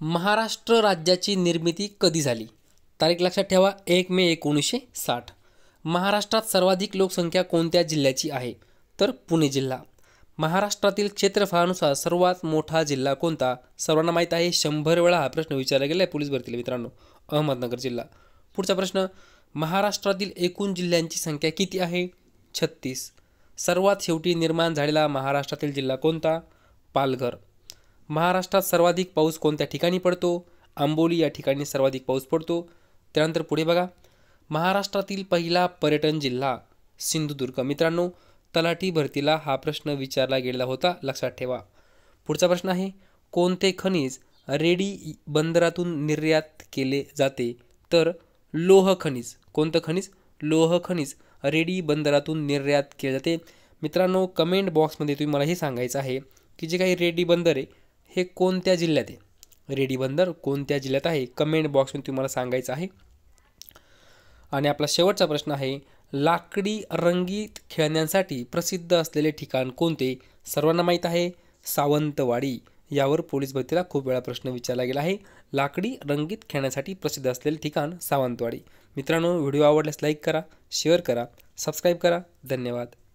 महाराष्ट्र राज्याची निर्मिती कधी झाली तारीख लक्षात ठेवा एक मे एकोणीसशे साठ महाराष्ट्रात सर्वाधिक लोकसंख्या कोणत्या जिल्ह्याची आहे तर पुणे जिल्हा महाराष्ट्रातील क्षेत्रफळानुसार सर्वात मोठा जिल्हा कोणता सर्वांना माहीत आहे शंभर वेळा हा प्रश्न विचारला गेला आहे पोलीस भरतीला मित्रांनो अहमदनगर जिल्हा पुढचा प्रश्न महाराष्ट्रातील एकूण जिल्ह्यांची संख्या किती आहे छत्तीस सर्वात शेवटी निर्माण झालेला महाराष्ट्रातील जिल्हा कोणता पालघर महाराष्ट्रात सर्वाधिक पाऊस कोणत्या ठिकाणी पडतो आंबोली या ठिकाणी सर्वाधिक पाऊस पडतो त्यानंतर पुढे बघा महाराष्ट्रातील पहिला पर्यटन जिल्हा सिंधुदुर्ग मित्रांनो तलाठी भरतीला हा प्रश्न विचारला गेलेला होता लक्षात ठेवा पुढचा प्रश्न आहे कोणते खनिज रेडी बंदरातून निर्यात केले जाते तर लोह खनिज कोणतं खनिज लोह खनिज रेडी बंदरातून निर्यात केले जाते मित्रांनो कमेंट बॉक्समध्ये तुम्ही मला हे सांगायचं आहे की जे काही रेडी बंदर आहे हे कोणत्या जिल्ह्यात आहे रेडी बंदर कोणत्या जिल्ह्यात आहे कमेंट बॉक्समध्ये तुम्हाला सांगायचं आहे आणि आपला शेवटचा प्रश्न आहे लाकडी रंगीत खेळण्यांसाठी प्रसिद्ध असलेले ठिकाण कोणते सर्वांना माहीत आहे सावंतवाडी यावर पोलीस भरतीला खूप वेळा प्रश्न विचारला गेला आहे लाकडी रंगीत खेळण्यासाठी प्रसिद्ध असलेले ठिकाण सावंतवाडी मित्रांनो व्हिडिओ आवडल्यास लाईक करा शेअर करा सबस्क्राईब करा धन्यवाद